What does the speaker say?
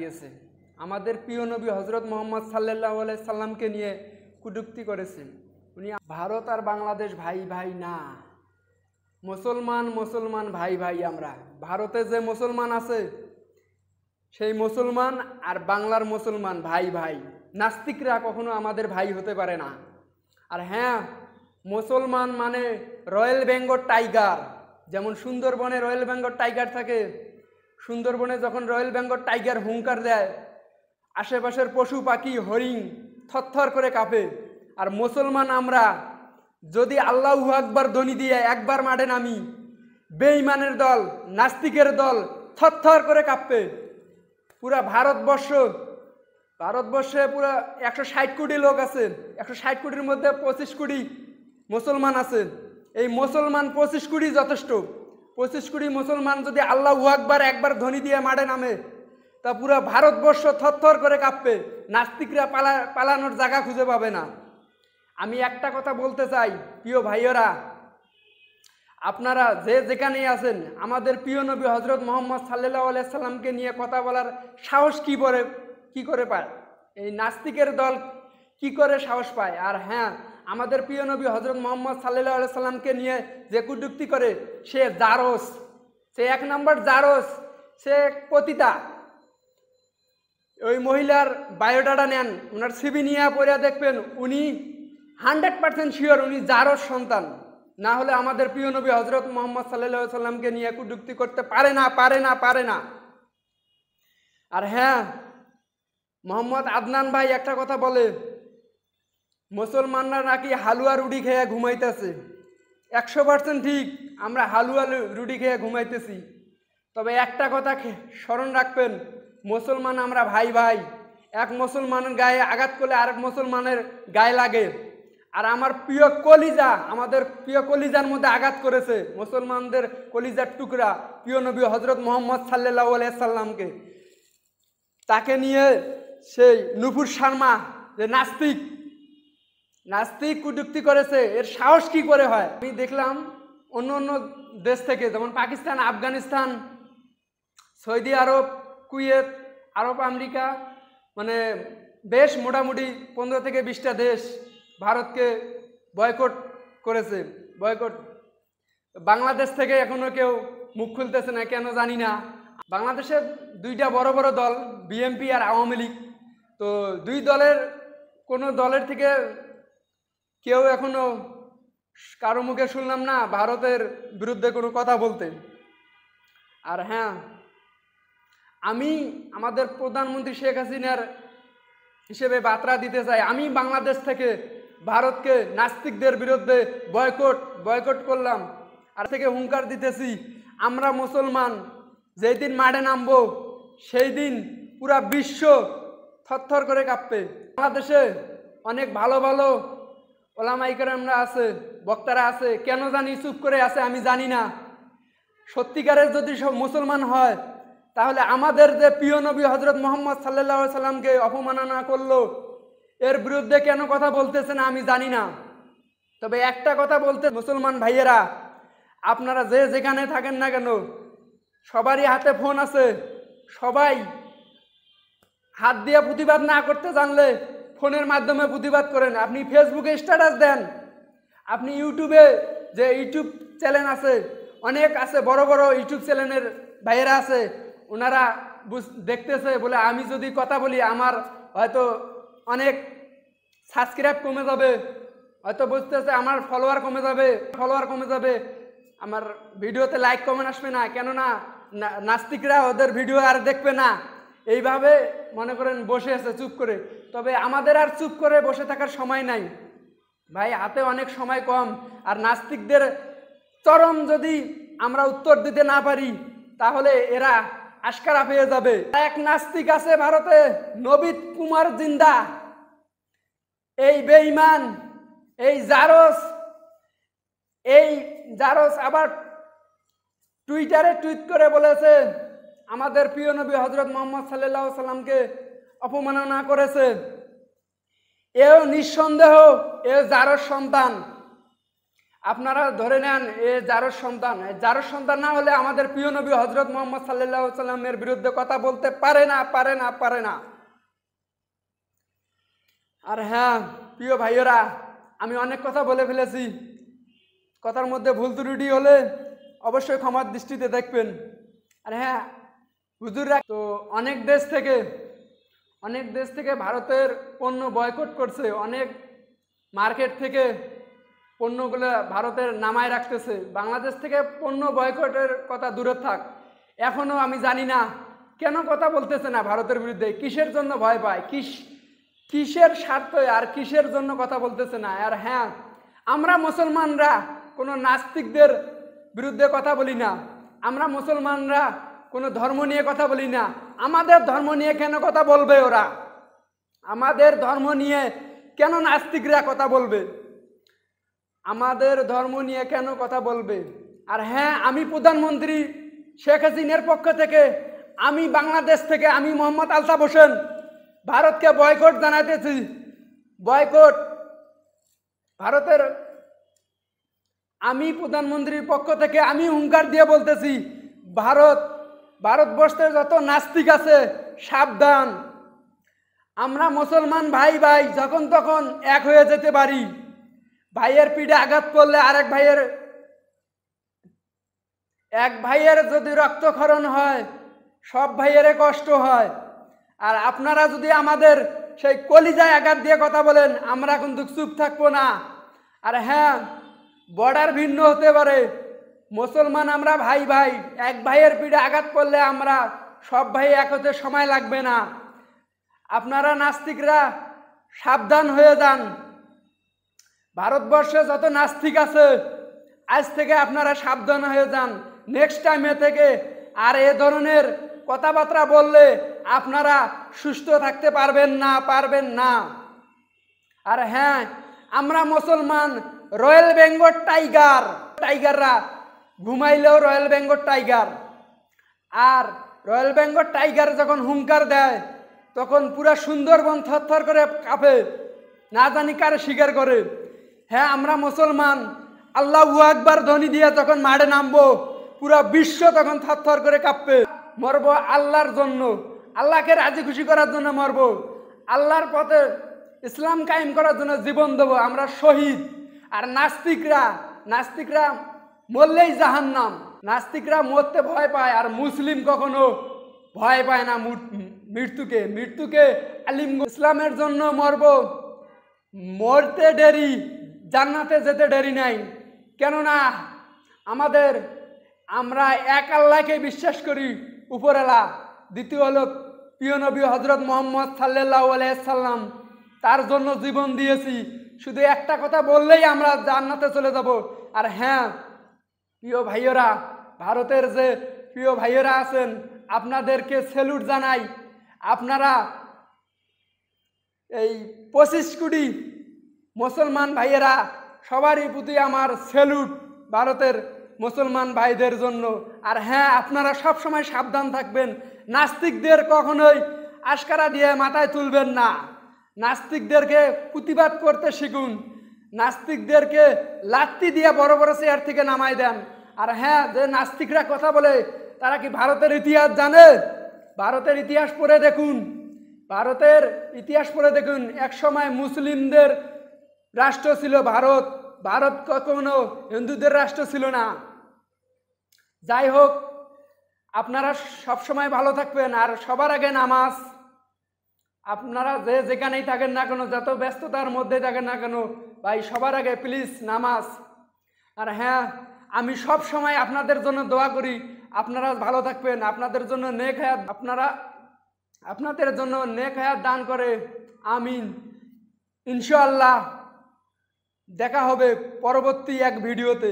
দিয়েছে আমাদের প্রিয় নবী হজরত মোহাম্মদ সাল্লাহ সাল্লামকে নিয়ে কুটুক্তি করেছেন উনি ভারত আর বাংলাদেশ ভাই ভাই না মুসলমান মুসলমান ভাই ভাই আমরা ভারতে যে মুসলমান আছে সেই মুসলমান আর বাংলার মুসলমান ভাই ভাই নাস্তিকরা কখনো আমাদের ভাই হতে পারে না আর হ্যাঁ মুসলমান মানে রয়্যাল বেঙ্গল টাইগার যেমন সুন্দরবনে রয়্যাল বেঙ্গল টাইগার থাকে সুন্দরবনে যখন রয়্যাল বেঙ্গল টাইগার হুঙ্কার দেয় আশেপাশের পশু পাখি হরিণ থরথর করে কাঁপে আর মুসলমান আমরা যদি আল্লাহ একবার ধনী দিয়ে একবার মাঠে নামি বেঈমানের দল নাস্তিকের দল থরথর করে কাঁপবে পুরা ভারতবর্ষ ভারতবর্ষে পুরা একশো ষাট কোটি লোক আছে একশো ষাট কোটির মধ্যে পঁচিশ কোটি মুসলমান আছে এই মুসলমান পঁচিশ কোটি যথেষ্ট পঁচিশ কোটি মুসলমান যদি আল্লাহ আকবার একবার ধ্বনি দিয়ে মাঠে নামে তা পুরো ভারতবর্ষ থরথর করে কাঁপবে নাস্তিকরা পালা পালানোর জায়গা খুঁজে পাবে না আমি একটা কথা বলতে চাই প্রিয় ভাইয়েরা আপনারা যে যেখানেই আছেন আমাদের প্রিয় নবী হজরত মোহাম্মদ সাল্লাহ আলাইসাল্লামকে নিয়ে কথা বলার সাহস কী করে কী করে পায় এই নাস্তিকের দল কি করে সাহস পায় আর হ্যাঁ আমাদের প্রিয় নবী হজরত মোহাম্মদ সাল্লাহ সাল্লামকে নিয়ে যে কুটুক্তি করে সে জারস সে এক নম্বর জারস সে পতিতা ওই মহিলার বায়োডাটা নেন ওনার সিবি নিয়ে পড়ে দেখবেন উনি হান্ড্রেড পার্সেন্ট শিওর উনি জারস সন্তান না হলে আমাদের প্রিয় নবী হজরত মোহাম্মদ সাল্লাহ সাল্লামকে নিয়ে কুডুক্তি করতে পারে না পারে না পারে না আর হ্যাঁ মোহাম্মদ আদনান ভাই একটা কথা বলে মুসলমানরা নাকি হালুয়া রুটি খেয়ে ঘুমাইতেছে একশো পার্সেন্ট ঠিক আমরা হালুয়া রুটি খেয়ে ঘুমাইতেছি তবে একটা কথা স্মরণ রাখবেন মুসলমান আমরা ভাই ভাই এক মুসলমানের গায়ে আঘাত করলে আরেক মুসলমানের গায়ে লাগে আর আমার প্রিয় কলিজা আমাদের প্রিয় কলিজার মধ্যে আঘাত করেছে মুসলমানদের কলিজার টুকরা প্রিয় নবী হজরত মোহাম্মদ সাল্লা সাল্লামকে তাকে নিয়ে সেই নুপুর শর্মা যে নাস্তিক নাস্তিক কুযুক্তি করেছে এর সাহস কি করে হয় আমি দেখলাম অন্য অন্য দেশ থেকে যেমন Pakistan Afghanistan Saudi Arab Kuwait Arab America মানে বেশ মোটামুটি পনেরো থেকে বিশটা দেশ ভারতকে বয়কট করেছে বয়কট বাংলাদেশ থেকে এখনও কেউ মুখ খুলতেছে না কেন জানি না বাংলাদেশের দুইটা বড় বড় দল বিএমপি আর আওয়ামী লীগ তো দুই দলের কোনো দলের থেকে কেউ এখনও কারো মুখে শুনলাম না ভারতের বিরুদ্ধে কোনো কথা বলতে আর হ্যাঁ আমি আমাদের প্রধানমন্ত্রী শেখ হাসিনার হিসেবে বার্তা দিতে চাই আমি বাংলাদেশ থেকে ভারতকে নাস্তিকদের বিরুদ্ধে বয়কট বয়কট করলাম আর থেকে হুঙ্কার দিতেছি আমরা মুসলমান যেই দিন মাঠে নামবো সেই দিন পুরা বিশ্ব থরথর করে কাঁপবে বাংলাদেশে অনেক ভালো ভালো ওলামাইকাররা আছে বক্তারা আছে কেন জানি চুপ করে আছে আমি জানি না সত্যিকারের যদি সব মুসলমান হয় তাহলে আমাদের যে প্রিয় নবী হজরত মোহাম্মদ সাল্লাহ সাল্লামকে অপমাননা করলো এর বিরুদ্ধে কেন কথা বলতেছে না আমি জানি না তবে একটা কথা বলতে মুসলমান ভাইয়েরা আপনারা যে যেখানে থাকেন না কেন সবারই হাতে ফোন আছে সবাই হাত দিয়ে প্রতিবাদ না করতে জানলে ফোনের মাধ্যমে প্রতিবাদ করেন আপনি ফেসবুকে স্ট্যাটাস দেন আপনি ইউটিউবে যে ইউটিউব চ্যানেল আছে অনেক আছে বড় বড় ইউটিউব চ্যানেলের ভাইয়েরা আছে ওনারা দেখতেছে বলে আমি যদি কথা বলি আমার হয়তো অনেক সাবস্ক্রাইব কমে যাবে হয়তো বুঝতেছে আমার ফলোয়ার কমে যাবে ফলোয়ার কমে যাবে আমার ভিডিওতে লাইক কমেন্ট আসবে না কেননা নাস্তিকরা ওদের ভিডিও আর দেখবে না এইভাবে মনে করেন বসে আছে চুপ করে তবে আমাদের আর চুপ করে বসে থাকার সময় নাই ভাই হাতে অনেক সময় কম আর নাস্তিকদের চরম যদি আমরা উত্তর দিতে না পারি তাহলে এরা আস্কারা পেয়ে যাবে এক নাস্তিক আছে ভারতে নবীত কুমার জিন্দা এই বেইমান এই জারস এই জারস আবার টুইটারে টুইট করে বলেছে আমাদের প্রিয় নবী হজরত মোহাম্মদ সাল্লাহ সাল্লামকে অপমাননা করেছে এও নিঃসন্দেহ এ জারর সন্তান আপনারা ধরে নেন এ জারর সন্তান যার সন্তান না হলে আমাদের প্রিয় নবী হজরত মোহাম্মদ সাল্লাহ সাল্লামের বিরুদ্ধে কথা বলতে পারে না পারে না পারে না আর হ্যাঁ প্রিয় ভাইয়েরা আমি অনেক কথা বলে ফেলেছি কথার মধ্যে ভুল ত্রুটি হলে অবশ্যই ক্ষমার দৃষ্টিতে দেখবেন আর হ্যাঁ হুজুররা তো অনেক দেশ থেকে অনেক দেশ থেকে ভারতের পণ্য বয়কট করছে অনেক মার্কেট থেকে পণ্যগুলো ভারতের নামায় রাখতেছে বাংলাদেশ থেকে পণ্য বয়কটের কথা দূরে থাক এখনও আমি জানি না কেন কথা বলতেছে না ভারতের বিরুদ্ধে কিসের জন্য ভয় পায় কিস কিসের স্বার্থ আর কিসের জন্য কথা বলতেছে না আর হ্যাঁ আমরা মুসলমানরা কোনো নাস্তিকদের বিরুদ্ধে কথা বলি না আমরা মুসলমানরা কোনো ধর্ম নিয়ে কথা বলি না আমাদের ধর্ম নিয়ে কেন কথা বলবে ওরা আমাদের ধর্ম নিয়ে কেন নাস্তিকরা কথা বলবে আমাদের ধর্ম নিয়ে কেন কথা বলবে আর হ্যাঁ আমি প্রধানমন্ত্রী শেখ হাসিনার পক্ষ থেকে আমি বাংলাদেশ থেকে আমি মোহাম্মদ আলতাফ হোসেন ভারতকে বয়কট জানাইতেছি বয়কট ভারতের আমি প্রধানমন্ত্রীর পক্ষ থেকে আমি হুঙ্কার দিয়ে বলতেছি ভারত ভারতবর্ষের যত নাস্তিক আছে সাবধান আমরা মুসলমান ভাই ভাই যখন তখন এক হয়ে যেতে পারি ভাইয়ের পিঠে আঘাত করলে আরেক ভাইয়ের এক ভাইয়ের যদি রক্তক্ষরণ হয় সব ভাইয়ের কষ্ট হয় আর আপনারা যদি আমাদের সেই কলিজায় আঘাত দিয়ে কথা বলেন আমরা কিন্তু চুপ থাকবো না আর হ্যাঁ বর্ডার ভিন্ন হতে পারে মুসলমান আমরা ভাই ভাই এক ভাইয়ের পিঠে আঘাত করলে আমরা সব ভাই এক হতে সময় লাগবে না আপনারা নাস্তিকরা সাবধান হয়ে যান ভারতবর্ষে যত নাস্তিক আছে আজ থেকে আপনারা সাবধান হয়ে যান নেক্সট টাইমে থেকে আর এ ধরনের কথাবার্তা বললে আপনারা সুস্থ থাকতে পারবেন না পারবেন না আর হ্যাঁ আমরা মুসলমান রয়্যাল বেঙ্গল টাইগার টাইগাররা ঘুমাইলেও রয়্যাল বেঙ্গল টাইগার আর রয়্যাল বেঙ্গল টাইগার যখন হুঙ্কার দেয় তখন পুরা সুন্দরবন থরথর করে কাঁপে না জানি কারে স্বীকার করে হ্যাঁ আমরা মুসলমান আল্লাহ একবার ধ্বনি দিয়ে যখন মাঠে নামবো পুরা বিশ্ব তখন থরথর করে কাঁপবে মরব আল্লাহর জন্য আল্লাহকে রাজি খুশি করার জন্য মরব আল্লাহর পথে ইসলাম কায়েম করার জন্য জীবন দেবো আমরা শহীদ আর নাস্তিকরা নাস্তিকরা মরলেই জাহান নাম নাস্তিকরা মরতে ভয় পায় আর মুসলিম কখনো ভয় পায় না মৃত্যুকে মৃত্যুকে আলিম ইসলামের জন্য মরব মরতে ডেরি জান্নাতে যেতে ডেরি নাই কেননা আমাদের আমরা এক আল্লাহকে বিশ্বাস করি উপরেলা দ্বিতীয় হল প্রিয় নবী হজরত মোহাম্মদ সাল্লাহ আলাইসাল্লাম তার জন্য জীবন দিয়েছি শুধু একটা কথা বললেই আমরা জান্নাতে চলে যাব আর হ্যাঁ প্রিয় ভাইয়েরা ভারতের যে প্রিয় ভাইয়েরা আছেন আপনাদেরকে সেলুট জানাই আপনারা এই পঁচিশ কোটি মুসলমান ভাইয়েরা সবারই প্রতি আমার সেলুট ভারতের মুসলমান ভাইদের জন্য আর হ্যাঁ আপনারা সব সময় সাবধান থাকবেন নাস্তিকদের কখনোই আশকারা দিয়ে মাথায় তুলবেন না নাস্তিকদেরকে প্রতিবাদ করতে শিখুন নাস্তিকদেরকে লাত্তি দিয়ে বড় বড় চেয়ার থেকে নামাই দেন আর হ্যাঁ যে নাস্তিকরা কথা বলে তারা কি ভারতের ইতিহাস জানে ভারতের ইতিহাস পড়ে দেখুন ভারতের ইতিহাস পড়ে দেখুন একসময় মুসলিমদের রাষ্ট্র ছিল ভারত ভারত কখনো হিন্দুদের রাষ্ট্র ছিল না যাই হোক আপনারা সবসময় ভালো থাকবেন আর সবার আগে নামাজ আপনারা যে যেখানেই থাকেন না কেন যত ব্যস্ততার মধ্যে থাকেন না কেন ভাই সবার আগে প্লিজ নামাজ আর হ্যাঁ আমি সব সময় আপনাদের জন্য দোয়া করি আপনারা ভালো থাকবেন আপনাদের জন্য নেক হায়াত আপনারা আপনাদের জন্য নেক হায়াত দান করে আমিন ইনশাআল্লাহ দেখা হবে পরবর্তী এক ভিডিওতে